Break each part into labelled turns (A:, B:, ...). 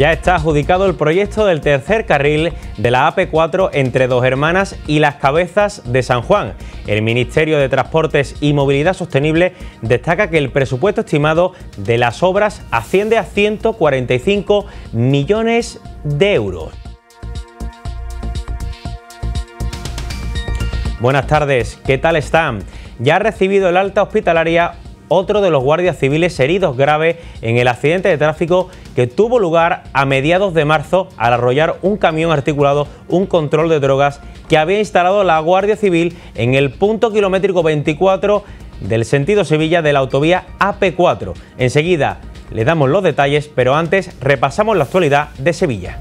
A: Ya está adjudicado el proyecto del tercer carril de la AP4 entre Dos Hermanas y Las Cabezas de San Juan. El Ministerio de Transportes y Movilidad Sostenible destaca que el presupuesto estimado de las obras asciende a 145 millones de euros. Buenas tardes, ¿qué tal están? Ya ha recibido el alta hospitalaria otro de los guardias civiles heridos grave en el accidente de tráfico que tuvo lugar a mediados de marzo al arrollar un camión articulado un control de drogas que había instalado la Guardia Civil en el punto kilométrico 24 del sentido Sevilla de la autovía AP4. Enseguida le damos los detalles, pero antes repasamos la actualidad de Sevilla.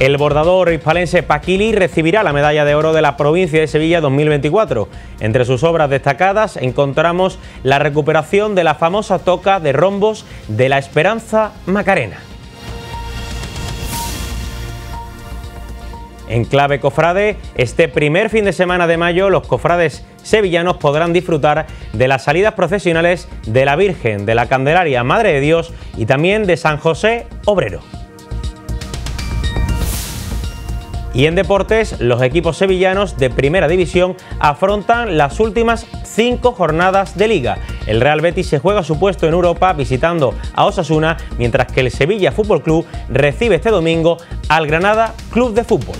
A: El bordador hispalense Paquili recibirá la medalla de oro de la provincia de Sevilla 2024. Entre sus obras destacadas encontramos la recuperación de la famosa toca de rombos de la Esperanza Macarena. En clave cofrade, este primer fin de semana de mayo los cofrades sevillanos podrán disfrutar de las salidas procesionales de la Virgen, de la Candelaria Madre de Dios y también de San José Obrero. Y en deportes, los equipos sevillanos de primera división afrontan las últimas cinco jornadas de liga. El Real Betis se juega su puesto en Europa visitando a Osasuna, mientras que el Sevilla Fútbol Club recibe este domingo al Granada Club de Fútbol.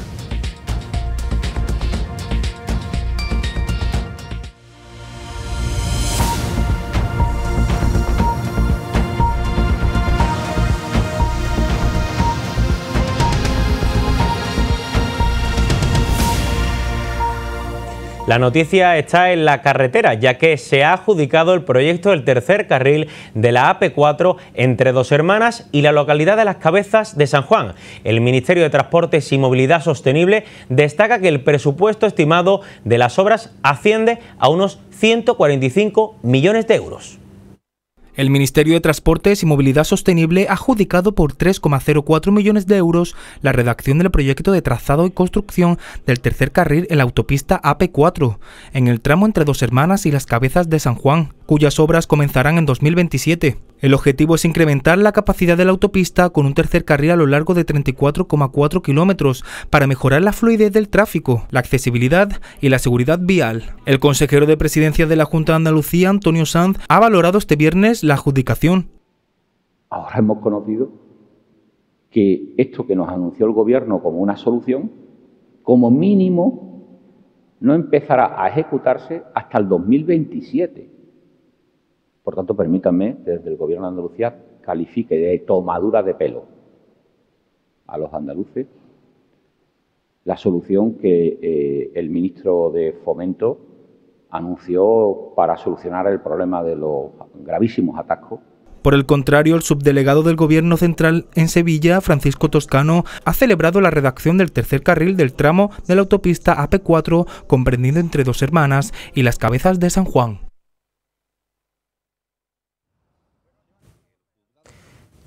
A: La noticia está en la carretera, ya que se ha adjudicado el proyecto del tercer carril de la AP4 entre Dos Hermanas y la localidad de Las Cabezas de San Juan. El Ministerio de Transportes y Movilidad Sostenible destaca que el presupuesto estimado de las obras asciende a unos 145 millones de
B: euros. El Ministerio de Transportes y Movilidad Sostenible ha adjudicado por 3,04 millones de euros la redacción del proyecto de trazado y construcción del tercer carril en la autopista AP4, en el tramo entre Dos Hermanas y las Cabezas de San Juan, cuyas obras comenzarán en 2027. El objetivo es incrementar la capacidad de la autopista con un tercer carril a lo largo de 34,4 kilómetros para mejorar la fluidez del tráfico, la accesibilidad y la seguridad vial. El consejero de presidencia de la Junta de Andalucía, Antonio Sanz, ha valorado este viernes la adjudicación.
C: Ahora hemos conocido que esto que nos anunció el Gobierno como una solución, como mínimo, no empezará a ejecutarse hasta el 2027 por tanto, permítanme, desde el Gobierno de Andalucía, califique de tomadura de pelo a los andaluces la solución que eh, el ministro de Fomento anunció para solucionar el problema de los gravísimos atascos
B: por el contrario, el subdelegado del Gobierno Central en Sevilla, Francisco Toscano, ha celebrado la redacción del tercer carril del tramo de la autopista AP4, comprendido entre dos hermanas y las cabezas de San Juan.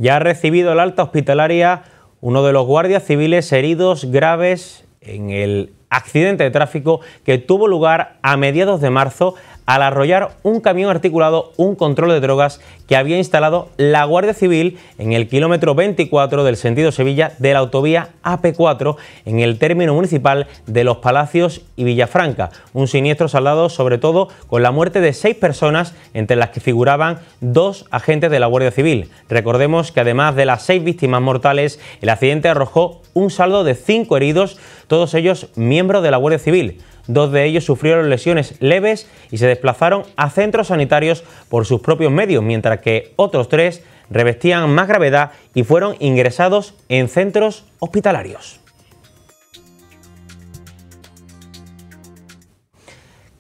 A: Ya ha recibido el alta hospitalaria uno de los guardias civiles heridos graves en el accidente de tráfico que tuvo lugar a mediados de marzo al arrollar un camión articulado un control de drogas que había instalado la Guardia Civil en el kilómetro 24 del sentido Sevilla de la autovía AP4 en el término municipal de Los Palacios y Villafranca. Un siniestro saldado sobre todo con la muerte de seis personas entre las que figuraban dos agentes de la Guardia Civil. Recordemos que además de las seis víctimas mortales, el accidente arrojó un saldo de cinco heridos, todos ellos miembros de la Guardia Civil. Dos de ellos sufrieron lesiones leves y se desplazaron a centros sanitarios por sus propios medios, mientras que otros tres revestían más gravedad y fueron ingresados en centros hospitalarios.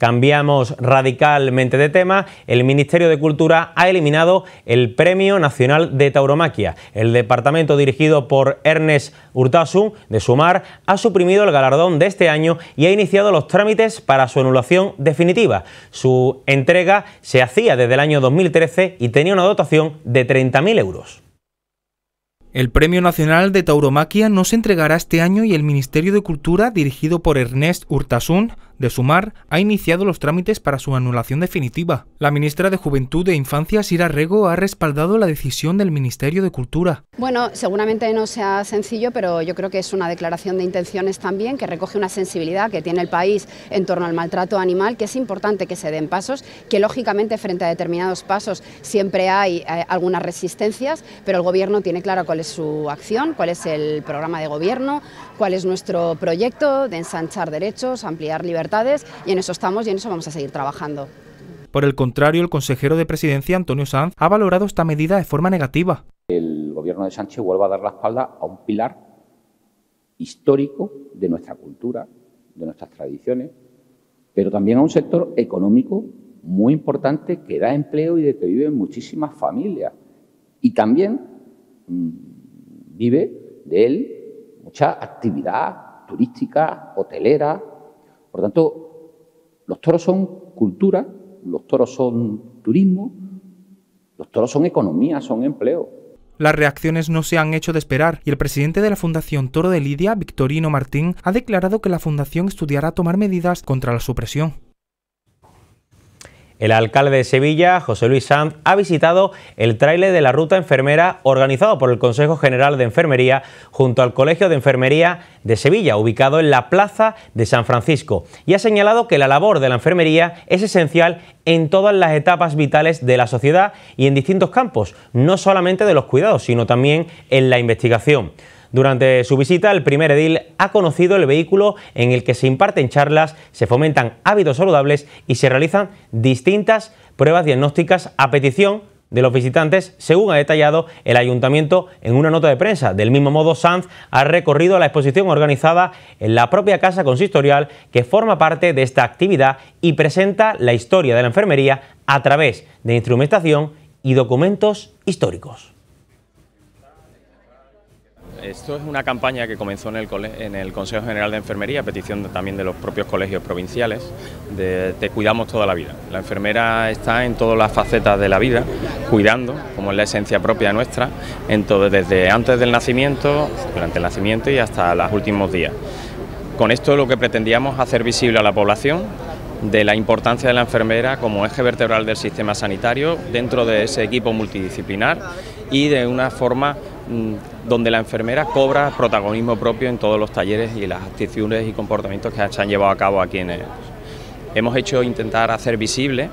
A: Cambiamos radicalmente de tema. El Ministerio de Cultura ha eliminado el Premio Nacional de Tauromaquia. El departamento dirigido por Ernest Urtasun de Sumar ha suprimido el galardón de este año y ha iniciado los trámites para su anulación definitiva. Su entrega se hacía
B: desde el año 2013 y tenía una dotación de 30.000 euros. El Premio Nacional de Tauromaquia no se entregará este año y el Ministerio de Cultura, dirigido por Ernest Urtasun, de Sumar ha iniciado los trámites para su anulación definitiva. La ministra de Juventud e Infancia, Sira Rego, ha respaldado la decisión del Ministerio de Cultura.
D: Bueno, seguramente no sea sencillo, pero yo creo que es una declaración de intenciones también que recoge una sensibilidad que tiene el país en torno al maltrato animal, que es importante que se den pasos, que lógicamente frente a determinados pasos siempre hay eh, algunas resistencias, pero el Gobierno tiene claro cuál es su acción, cuál es el programa de Gobierno, cuál es nuestro proyecto de ensanchar derechos, ampliar libertades y en eso estamos y en eso vamos a seguir trabajando.
B: Por el contrario, el consejero de presidencia, Antonio Sanz, ha valorado esta medida de forma negativa. El gobierno de Sánchez vuelve a dar
C: la espalda a un pilar histórico de nuestra cultura, de nuestras tradiciones, pero también a un sector económico muy importante que da empleo y de que viven muchísimas familias. Y también mm, vive de él mucha actividad turística, hotelera, por tanto, los toros son cultura, los toros son turismo, los toros son economía, son empleo.
B: Las reacciones no se han hecho de esperar y el presidente de la Fundación Toro de Lidia, Victorino Martín, ha declarado que la Fundación estudiará tomar medidas contra la supresión.
A: El alcalde de Sevilla, José Luis Sanz, ha visitado el tráiler de la ruta enfermera organizado por el Consejo General de Enfermería junto al Colegio de Enfermería de Sevilla, ubicado en la Plaza de San Francisco, y ha señalado que la labor de la enfermería es esencial en todas las etapas vitales de la sociedad y en distintos campos, no solamente de los cuidados, sino también en la investigación. Durante su visita, el primer edil ha conocido el vehículo en el que se imparten charlas, se fomentan hábitos saludables y se realizan distintas pruebas diagnósticas a petición de los visitantes, según ha detallado el ayuntamiento en una nota de prensa. Del mismo modo, Sanz ha recorrido la exposición organizada en la propia casa consistorial que forma parte de esta actividad y presenta la historia de la enfermería a través de instrumentación y documentos históricos. Esto es una campaña que comenzó en el, en el Consejo General de Enfermería, a petición también de los propios colegios provinciales, de Te cuidamos toda la vida. La enfermera está en todas las facetas de la vida, cuidando, como es la esencia propia nuestra, ...entonces desde antes del nacimiento, durante el nacimiento y hasta los últimos días. Con esto lo que pretendíamos hacer visible a la población de la importancia de la enfermera como eje vertebral del sistema sanitario dentro de ese equipo multidisciplinar y de una forma Mm, donde la enfermera cobra protagonismo propio en todos los talleres y las actitudes y comportamientos que se han llevado a cabo aquí en el. Hemos hecho intentar hacer visible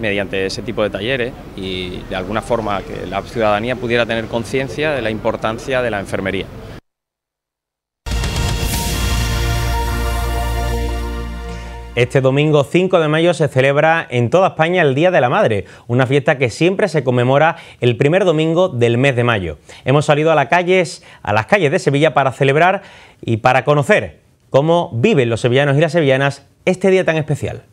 A: mediante ese tipo de talleres y de alguna forma que la ciudadanía pudiera tener conciencia de la importancia de la enfermería. Este domingo 5 de mayo se celebra en toda España el Día de la Madre, una fiesta que siempre se conmemora el primer domingo del mes de mayo. Hemos salido a, las calles, a las calles de Sevilla para celebrar y para conocer cómo viven los sevillanos y las sevillanas este día tan especial.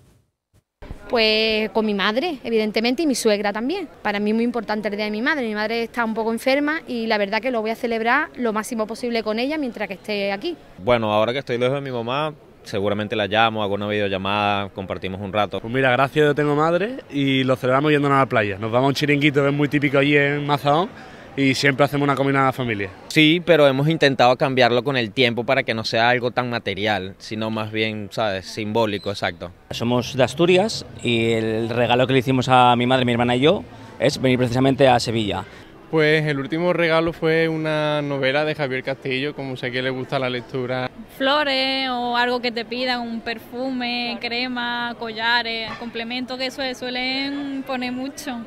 E: Pues con mi madre, evidentemente, y mi suegra también. Para mí es muy importante el día de mi madre. Mi madre está un poco enferma y la verdad que lo voy a celebrar lo máximo posible con ella mientras que esté aquí.
A: Bueno, ahora que estoy lejos de mi mamá, seguramente la
F: llamo, hago una videollamada, compartimos un rato. Pues mira, gracias yo tengo madre y lo celebramos yendo a la playa. Nos vamos a un chiringuito es muy típico allí en Mazadón y siempre hacemos una comida de familia.
A: Sí, pero hemos intentado cambiarlo con el tiempo para que no sea algo tan material, sino más bien, ¿sabes?, simbólico, exacto. Somos de Asturias y el regalo que le hicimos a mi madre, mi hermana y yo es venir precisamente a Sevilla.
D: Pues el último regalo fue una novela de Javier Castillo, como sé que le gusta la lectura.
E: Flores o algo que te pidan, un perfume, crema, collares, complementos que suelen poner mucho.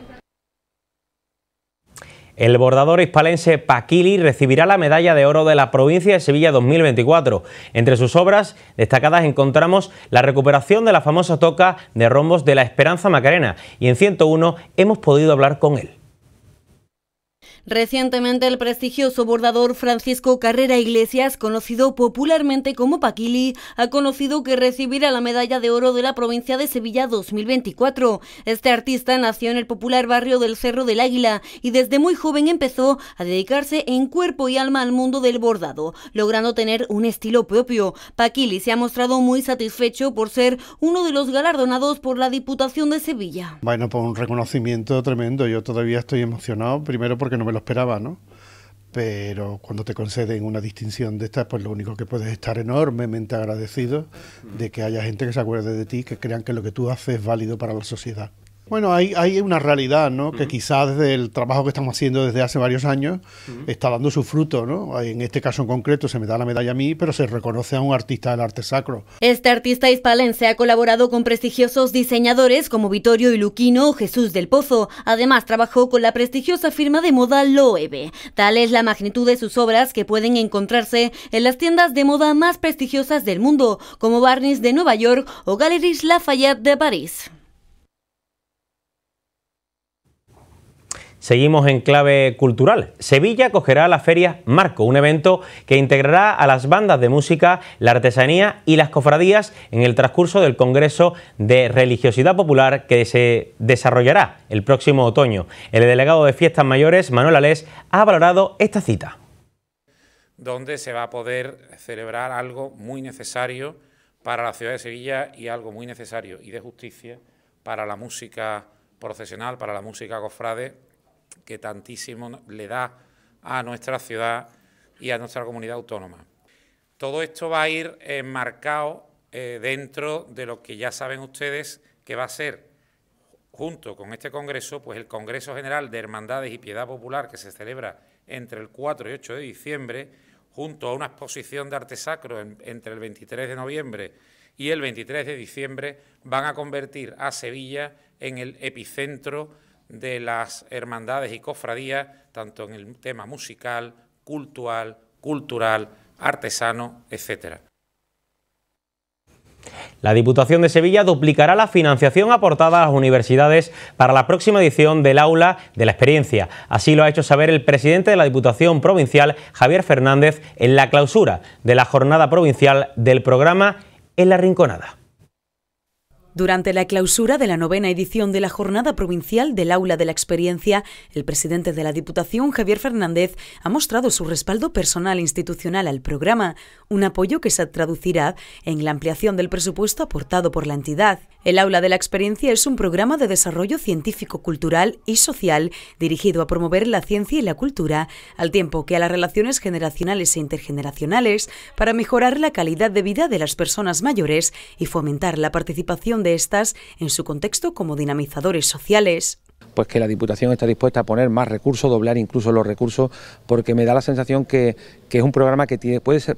A: El bordador hispalense Paquili recibirá la medalla de oro de la provincia de Sevilla 2024. Entre sus obras destacadas encontramos la recuperación de la famosa toca de rombos de la Esperanza Macarena y en 101 hemos podido hablar con él.
E: Recientemente el prestigioso bordador Francisco Carrera Iglesias, conocido popularmente como Paquili, ha conocido que recibirá la medalla de oro de la provincia de Sevilla 2024. Este artista nació en el popular barrio del Cerro del Águila y desde muy joven empezó a dedicarse en cuerpo y alma al mundo del bordado, logrando tener un estilo propio. Paquili se ha mostrado muy satisfecho por ser uno de los galardonados por la Diputación de Sevilla.
G: Bueno, por pues un reconocimiento tremendo. Yo todavía estoy emocionado, primero porque no me esperaba, ¿no? Pero cuando te conceden una distinción de estas, pues lo único que puedes estar enormemente agradecido de que haya gente que se acuerde de ti, que crean que lo que tú haces es válido para la sociedad. Bueno, hay, una realidad, ¿no? Que quizás desde el trabajo que estamos haciendo desde hace varios años está dando su fruto, ¿no? En este caso en concreto se me da la medalla a mí, pero se reconoce a un artista del arte sacro.
E: Este artista hispalense ha colaborado con prestigiosos diseñadores como Vittorio Iluquino o Jesús del Pozo. Además, trabajó con la prestigiosa firma de moda Loewe. Tal es la magnitud de sus obras que pueden encontrarse en las tiendas de moda más prestigiosas del mundo, como Barnes de Nueva York o Galeries Lafayette de París.
A: Seguimos en clave cultural. Sevilla acogerá la Feria Marco, un evento que integrará a las bandas de música, la artesanía y las cofradías en el transcurso del Congreso de Religiosidad Popular que se desarrollará el próximo otoño. El delegado de Fiestas Mayores, Manuel Alés, ha valorado esta cita.
F: Donde se va a poder celebrar algo muy necesario para la ciudad de Sevilla y algo muy necesario y de justicia para la música procesional, para la música cofrade que tantísimo le da a nuestra ciudad y a nuestra comunidad autónoma. Todo esto va a ir enmarcado eh, dentro de lo que ya saben ustedes que va a ser, junto con este Congreso, pues el Congreso General de Hermandades y Piedad Popular que se celebra entre el 4 y 8 de diciembre, junto a una exposición de arte sacro entre el 23 de noviembre y el 23 de diciembre, van a convertir a Sevilla en el epicentro de las hermandades y cofradías, tanto en el tema musical, cultural, cultural, artesano, etcétera.
A: La Diputación de Sevilla duplicará la financiación aportada a las universidades para la próxima edición del Aula de la Experiencia. Así lo ha hecho saber el presidente de la Diputación Provincial, Javier Fernández, en la clausura de la jornada provincial del programa En la Rinconada.
E: Durante la clausura de la novena edición de la Jornada Provincial del Aula de la Experiencia, el presidente de la Diputación, Javier Fernández, ha mostrado su respaldo personal e institucional al programa, un apoyo que se traducirá en la ampliación del presupuesto aportado por la entidad. El Aula de la Experiencia es un programa de desarrollo científico, cultural y social dirigido a promover la ciencia y la cultura, al tiempo que a las relaciones generacionales e intergeneracionales, para mejorar la calidad de vida de las personas mayores y fomentar la participación de estas en su contexto como dinamizadores sociales
F: pues que la Diputación está dispuesta a poner más recursos, doblar incluso los recursos, porque me da la sensación que, es un programa que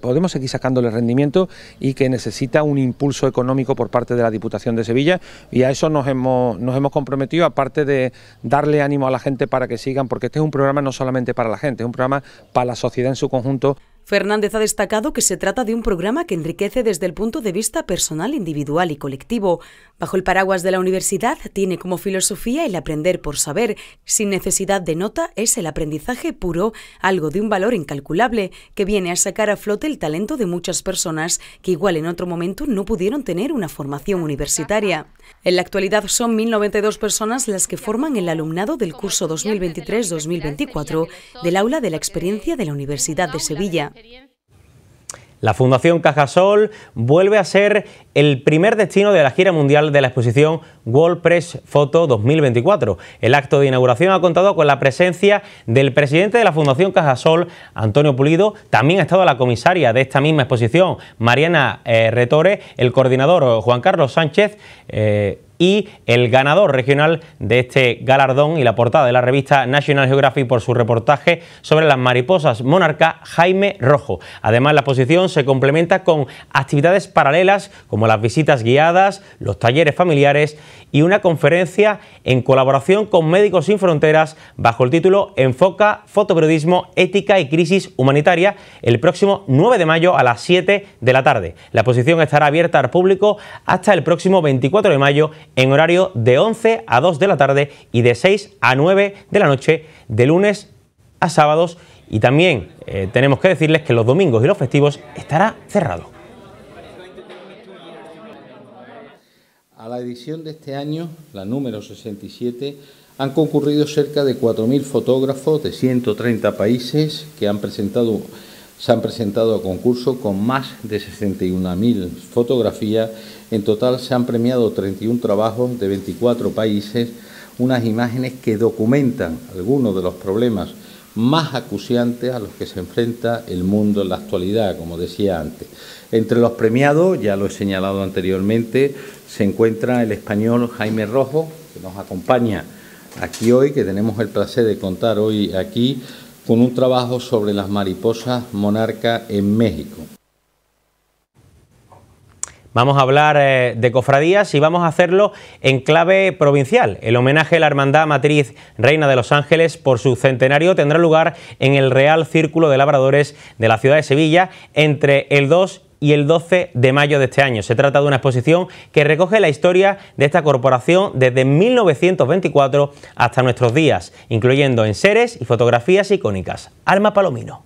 F: podemos seguir sacándole rendimiento y que necesita un impulso económico por parte de la Diputación de Sevilla y a eso nos nos hemos comprometido, aparte de darle ánimo a la gente para que sigan, porque este es un programa no solamente para la gente, es un programa para la sociedad en su conjunto.
E: Fernández ha destacado que se trata de un programa que enriquece desde el punto de vista personal, individual y colectivo. Bajo el paraguas de la universidad tiene como filosofía el aprender por saber, sin necesidad de nota es el aprendizaje puro, algo de un valor incalculable que viene a sacar a flote el talento de muchas personas que igual en otro momento no pudieron tener una formación universitaria. En la actualidad son 1.092 personas las que forman el alumnado del curso 2023-2024 del aula de la experiencia de la Universidad de Sevilla.
A: La Fundación Cajasol vuelve a ser el primer destino de la gira mundial de la exposición Press Photo 2024. El acto de inauguración ha contado con la presencia del presidente de la Fundación Cajasol, Antonio Pulido. También ha estado la comisaria de esta misma exposición, Mariana Retores. Eh, Retore, el coordinador Juan Carlos Sánchez. Eh, y el ganador regional de este galardón y la portada de la revista National Geographic por su reportaje sobre las mariposas monarca Jaime Rojo. Además, la exposición se complementa con actividades paralelas como las visitas guiadas, los talleres familiares y una conferencia en colaboración con Médicos Sin Fronteras bajo el título Enfoca Fotoperiodismo, Ética y Crisis Humanitaria el próximo 9 de mayo a las 7 de la tarde. La posición estará abierta al público hasta el próximo 24 de mayo en horario de 11 a 2 de la tarde y de 6 a 9 de la noche de lunes a sábados y también eh, tenemos que decirles que los domingos y los festivos estará cerrado.
H: A la edición de este año, la número 67, han concurrido cerca de 4.000 fotógrafos de 130 países que se han presentado a concurso con más de 61.000 fotografías. En total se han premiado 31 trabajos de 24 países, unas imágenes que documentan algunos de los problemas más acuciantes a los que se enfrenta el mundo en la actualidad, como decía antes. Entre los premiados, ya lo he señalado anteriormente, se encuentra el español Jaime Rojo, que nos acompaña aquí hoy, que tenemos el placer de contar hoy aquí con un trabajo sobre las mariposas monarca en México.
A: Vamos a hablar eh, de cofradías y vamos a hacerlo en clave provincial. El homenaje a la Hermandad Matriz Reina de los Ángeles por su centenario tendrá lugar en el Real Círculo de Labradores de la ciudad de Sevilla entre el 2 y el 12 de mayo de este año. Se trata de una exposición que recoge la historia de esta corporación desde 1924 hasta nuestros días, incluyendo enseres y fotografías icónicas. Alma Palomino.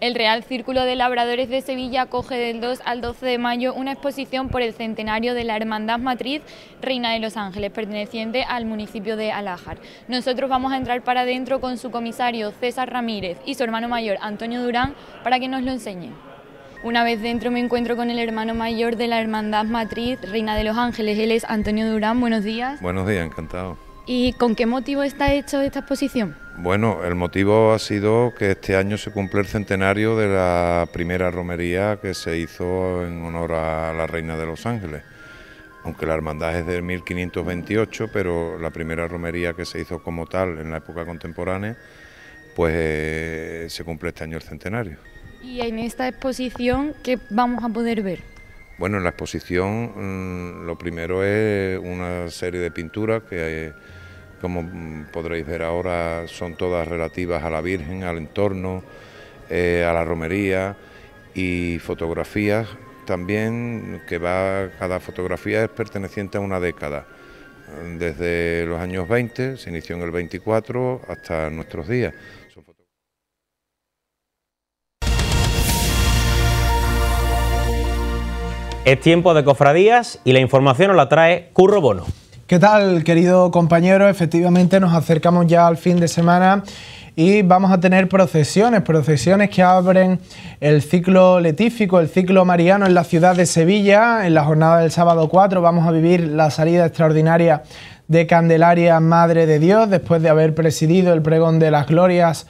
E: El Real Círculo de Labradores de Sevilla acoge del 2 al 12 de mayo una exposición por el centenario de la Hermandad Matriz Reina de los Ángeles, perteneciente al municipio de Alájar. Nosotros vamos a entrar para adentro con su comisario César Ramírez y su hermano mayor Antonio Durán para que nos lo enseñen. Una vez dentro me encuentro con el hermano mayor de la Hermandad Matriz, Reina de los Ángeles. Él es Antonio Durán. Buenos días.
I: Buenos días, encantado.
E: ¿Y con qué motivo está hecho esta exposición?
I: Bueno, el motivo ha sido que este año se cumple el centenario de la primera romería que se hizo en honor a la Reina de los Ángeles. Aunque la hermandad es de 1528, pero la primera romería que se hizo como tal en la época contemporánea, pues eh, se cumple este año el centenario.
E: ¿Y en esta exposición qué vamos a poder ver?
I: Bueno, en la exposición mm, lo primero es una serie de pinturas que, como mm, podréis ver ahora, son todas relativas a la Virgen, al entorno, eh, a la romería y fotografías también que va, cada fotografía es perteneciente a una década. Desde los años 20, se inició en el 24 hasta nuestros días. Es tiempo de
A: cofradías y la información os la trae Curro Bono.
D: ¿Qué tal, querido compañero? Efectivamente nos acercamos ya al fin de semana y vamos a tener procesiones, procesiones que abren el ciclo letífico, el ciclo mariano en la ciudad de Sevilla. En la jornada del sábado 4 vamos a vivir la salida extraordinaria de Candelaria Madre de Dios, después de haber presidido el pregón de las glorias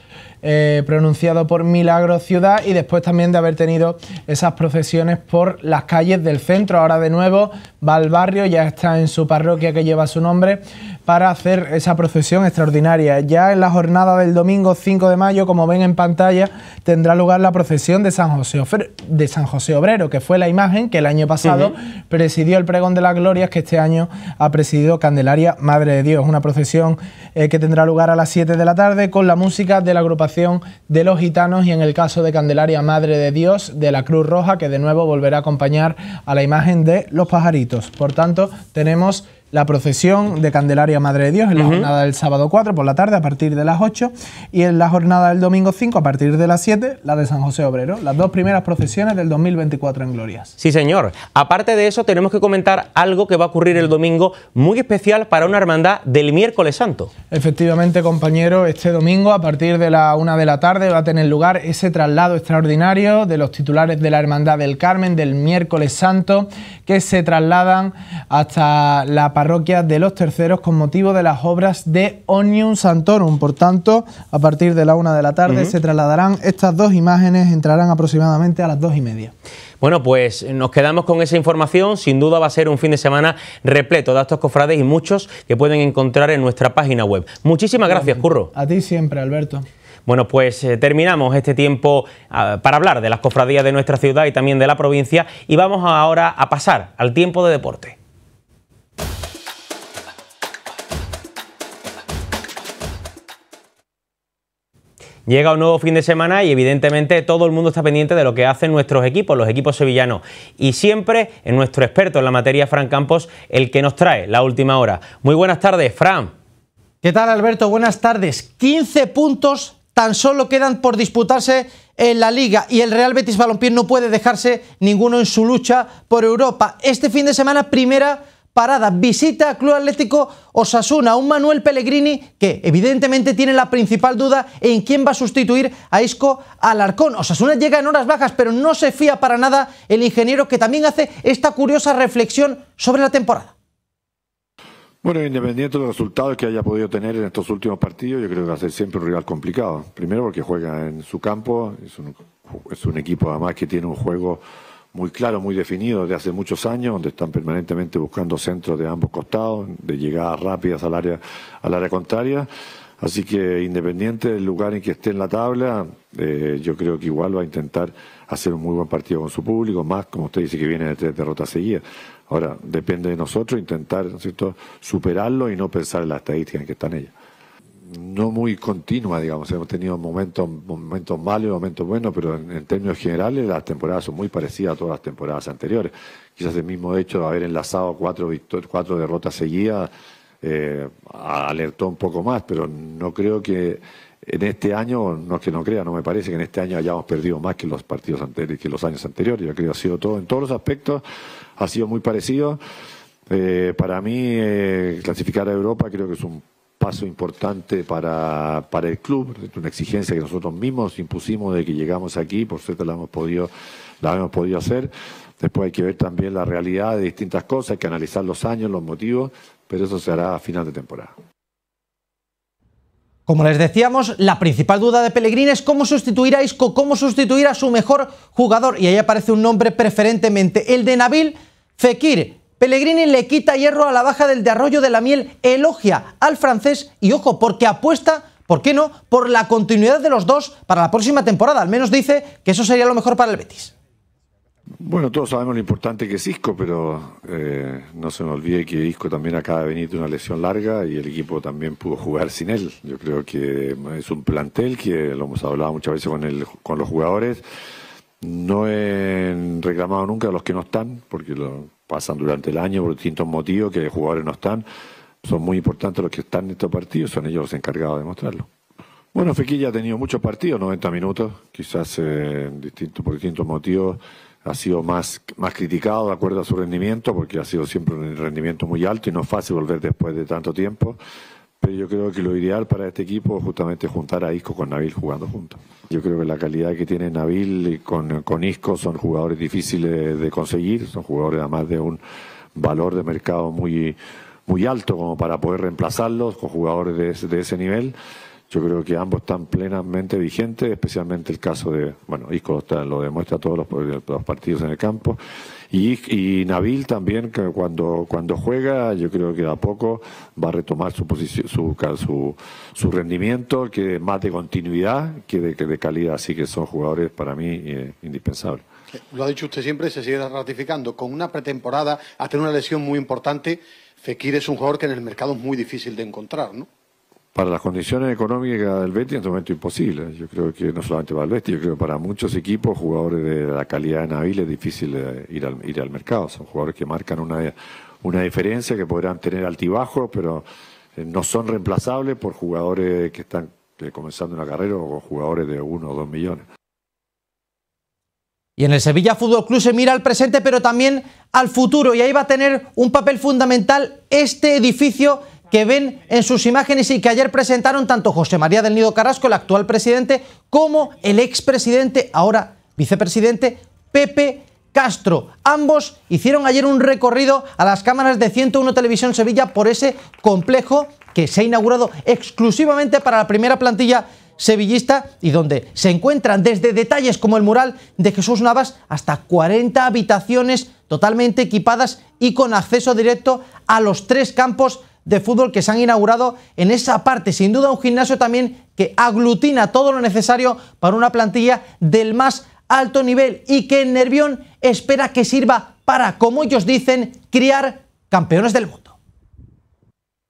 D: eh, pronunciado por Milagro Ciudad y después también de haber tenido esas procesiones por las calles del centro. Ahora de nuevo va al barrio, ya está en su parroquia que lleva su nombre, para hacer esa procesión extraordinaria. Ya en la jornada del domingo 5 de mayo, como ven en pantalla, tendrá lugar la procesión de San José, de San José Obrero, que fue la imagen que el año pasado presidió el pregón de las glorias que este año ha presidido Candelaria Madre de Dios. Una procesión eh, que tendrá lugar a las 7 de la tarde con la música de la agrupación de los gitanos y en el caso de Candelaria Madre de Dios de la Cruz Roja, que de nuevo volverá a acompañar a la imagen de los pajaritos. Por tanto, tenemos la procesión de Candelaria Madre de Dios en la jornada del sábado 4 por la tarde a partir de las 8 y en la jornada del domingo 5 a partir de las 7 la de San José Obrero, las dos primeras procesiones del 2024 en Glorias.
A: Sí, señor. Aparte de eso, tenemos que comentar algo que va a ocurrir el domingo muy especial para una hermandad del miércoles santo.
D: Efectivamente, compañero, este domingo a partir de la 1 de la tarde va a tener lugar ese traslado extraordinario de los titulares de la hermandad del Carmen del miércoles santo que se trasladan hasta la de los terceros con motivo de las obras de Onium Santorum. Por tanto, a partir de la una de la tarde se trasladarán estas dos imágenes, entrarán aproximadamente a las dos y media.
A: Bueno, pues nos quedamos con esa información. Sin duda va a ser un fin de semana repleto de estos cofrades y muchos que pueden encontrar en nuestra página web. Muchísimas gracias, Curro.
D: A ti siempre, Alberto.
A: Bueno, pues eh, terminamos este tiempo ah, para hablar de las cofradías de nuestra ciudad y también de la provincia y vamos ahora a pasar al tiempo de deporte. Llega un nuevo fin de semana y evidentemente todo el mundo está pendiente de lo que hacen nuestros equipos, los equipos sevillanos. Y siempre en nuestro experto en la materia, Fran Campos, el que nos trae la última hora. Muy buenas tardes, Fran. ¿Qué tal, Alberto? Buenas tardes. 15 puntos tan solo quedan por disputarse
J: en la liga y el Real Betis Balompié no puede dejarse ninguno en su lucha por Europa. Este fin de semana, primera Parada, Visita al Club Atlético Osasuna, un Manuel Pellegrini que evidentemente tiene la principal duda en quién va a sustituir a Isco Alarcón. Osasuna llega en horas bajas, pero no se fía para nada el ingeniero que también hace esta curiosa reflexión sobre la temporada.
G: Bueno, independiente de los resultados que haya podido tener en estos últimos partidos, yo creo que va a ser siempre un rival complicado. Primero porque juega en su campo, es un equipo además que tiene un juego muy claro, muy definido de hace muchos años, donde están permanentemente buscando centros de ambos costados, de llegadas rápidas al área, al área contraria. Así que independiente del lugar en que esté en la tabla, eh, yo creo que igual va a intentar hacer un muy buen partido con su público, más como usted dice que viene de tres derrotas seguidas. Ahora, depende de nosotros intentar superarlo y no pensar en las estadísticas en que están ellas no muy continua, digamos. Hemos tenido momentos, momentos malos momentos buenos, pero en, términos generales las temporadas son muy parecidas a todas las temporadas anteriores. Quizás el mismo hecho de haber enlazado cuatro, cuatro derrotas seguidas eh, alertó un poco más, pero no creo que en este año, no es que no crea, no me parece que en este año hayamos perdido más que los partidos anteriores, que los años anteriores. Yo creo que ha sido todo, en todos los aspectos, ha sido muy parecido. Eh, para mí, eh, clasificar a Europa creo que es un paso importante para, para el club, una exigencia que nosotros mismos impusimos de que llegamos aquí, por suerte la hemos podido, la hemos podido hacer. Después hay que ver también la realidad de distintas cosas, hay que analizar los años, los motivos, pero eso se hará a final de temporada.
J: Como les decíamos, la principal duda de Pellegrini es cómo sustituir a Isco, cómo sustituir a su mejor jugador. Y ahí aparece un nombre preferentemente, el de Nabil Fekir. Pellegrini le quita hierro a la baja del de de la Miel, elogia al francés y ojo, porque apuesta, ¿por qué no?, por la continuidad de los dos para la próxima temporada. Al menos dice que eso sería lo mejor para el Betis.
G: Bueno, todos sabemos lo importante que es Isco, pero eh, no se me olvide que Isco también acaba de venir de una lesión larga y el equipo también pudo jugar sin él. Yo creo que es un plantel que lo hemos hablado muchas veces con, el, con los jugadores. No he reclamado nunca a los que no están, porque lo, pasan durante el año por distintos motivos, que los jugadores no están. Son muy importantes los que están en estos partidos, son ellos los encargados de mostrarlo. Bueno, Fequilla ha tenido muchos partidos, 90 minutos, quizás eh, por distintos motivos ha sido más, más criticado de acuerdo a su rendimiento, porque ha sido siempre un rendimiento muy alto y no es fácil volver después de tanto tiempo. Pero yo creo que lo ideal para este equipo es justamente juntar a Isco con Nabil jugando juntos. Yo creo que la calidad que tiene Nabil con, con Isco son jugadores difíciles de conseguir, son jugadores además de un valor de mercado muy, muy alto como para poder reemplazarlos con jugadores de ese, de ese nivel. Yo creo que ambos están plenamente vigentes, especialmente el caso de, bueno, Isco lo demuestra todos los partidos en el campo. Y, y Nabil también, que cuando, juega, yo creo que de a poco va a retomar su, su, su, su rendimiento, que más de continuidad que de, que de calidad. Así que son jugadores para mí eh, indispensables.
H: Lo ha dicho usted siempre, se sigue ratificando. Con una pretemporada, hasta una lesión muy importante, Fekir es un jugador que en el mercado es muy difícil de encontrar, ¿no?
G: para las condiciones económicas del Betis en este momento imposible. Yo creo que no solamente para el Betis, yo creo que para muchos equipos, jugadores de la calidad de Nabil es difícil eh, ir al, ir al mercado. Son jugadores que marcan una, una diferencia, que podrán tener altibajos, pero eh, no son reemplazables por jugadores que están eh, comenzando una carrera o jugadores de uno o dos millones.
J: Y en el Sevilla Fútbol Club se mira al presente, pero también al futuro. Y ahí va a tener un papel fundamental este edificio que ven en sus imágenes y que ayer presentaron tanto José María del Nido Carrasco, el actual presidente, como el expresidente, ahora vicepresidente, Pepe Castro. Ambos hicieron ayer un recorrido a las cámaras de 101 Televisión Sevilla por ese complejo que se ha inaugurado exclusivamente para la primera plantilla sevillista y donde se encuentran desde detalles como el mural de Jesús Navas hasta 40 habitaciones totalmente equipadas y con acceso directo a los tres campos de fútbol que se han inaugurado en esa parte. Sin duda un gimnasio también que aglutina todo lo necesario para una plantilla del más alto nivel y que Nervión espera que sirva para, como ellos dicen, criar campeones del mundo.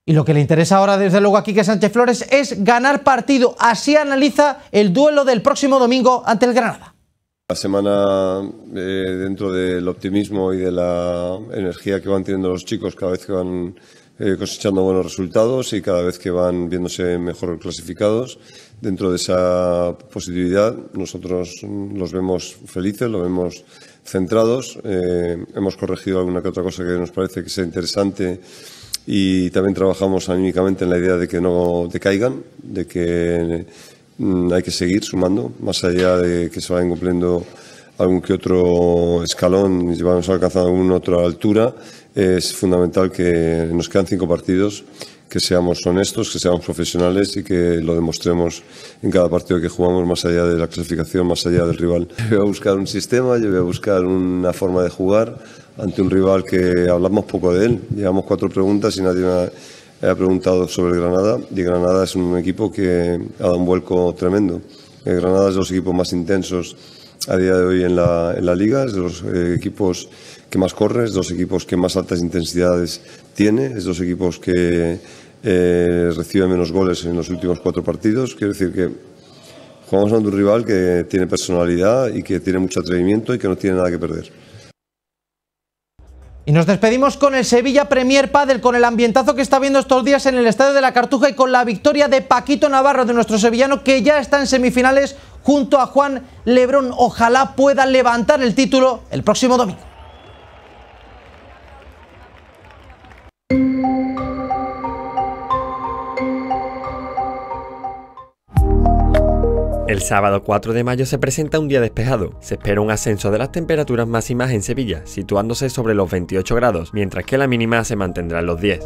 J: Y lo que le interesa ahora, desde luego, aquí que Sánchez Flores es ganar partido. Así analiza el duelo del próximo domingo ante el
I: Granada. La semana, eh, dentro del optimismo y de la energía que van teniendo los chicos cada vez que van eh, cosechando buenos resultados y cada vez que van viéndose mejor clasificados. Dentro de esa positividad, nosotros mm, los vemos felices, los vemos centrados. Eh, hemos corregido alguna que otra cosa que nos parece que sea interesante y también trabajamos anímicamente en la idea de que no decaigan, de que mm, hay que seguir sumando, más allá de que se vayan cumpliendo algún que otro escalón, llevamos alcanzado alguna otra altura, es fundamental que nos quedan cinco partidos, que seamos honestos, que seamos profesionales y que lo demostremos en cada partido que jugamos, más allá de la clasificación, más allá del rival. Yo voy a buscar un sistema, yo voy a buscar una forma de jugar ante un rival que hablamos poco de él. Llevamos cuatro preguntas y nadie me ha preguntado sobre Granada y Granada es un equipo que ha dado un vuelco tremendo. Granada es de los equipos más intensos a día de hoy en la, liga, es de los eh, equipos que más corren es de los equipos que más altas intensidades tiene, es de los equipos que reciben eh, recibe menos goles en los últimos cuatro partidos. Quiero decir que jugamos ante un rival que tiene personalidad y que tiene mucho atrevimiento y que no tiene nada que perder.
B: Y nos
J: despedimos con el Sevilla Premier Padel, con el ambientazo que está viendo estos días en el Estadio de la Cartuja y con la victoria de Paquito Navarro, de nuestro sevillano, que ya está en semifinales junto a Juan Lebrón. Ojalá pueda levantar el título el próximo domingo.
A: El sábado 4 de mayo se presenta un día despejado. Se espera un ascenso de las temperaturas máximas en Sevilla, situándose sobre los 28 grados, mientras que la mínima se mantendrá en los 10.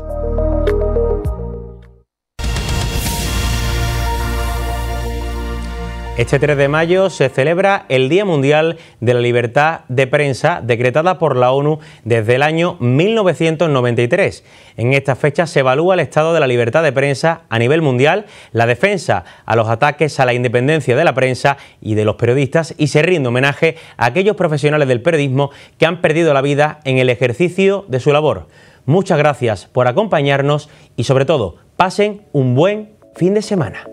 A: Este 3 de mayo se celebra el Día Mundial de la Libertad de Prensa, decretada por la ONU desde el año 1993. En esta fecha se evalúa el estado de la libertad de prensa a nivel mundial, la defensa a los ataques a la independencia de la prensa y de los periodistas y se rinde homenaje a aquellos profesionales del periodismo que han perdido la vida en el ejercicio de su labor. Muchas gracias por acompañarnos y sobre todo, pasen un buen fin de semana.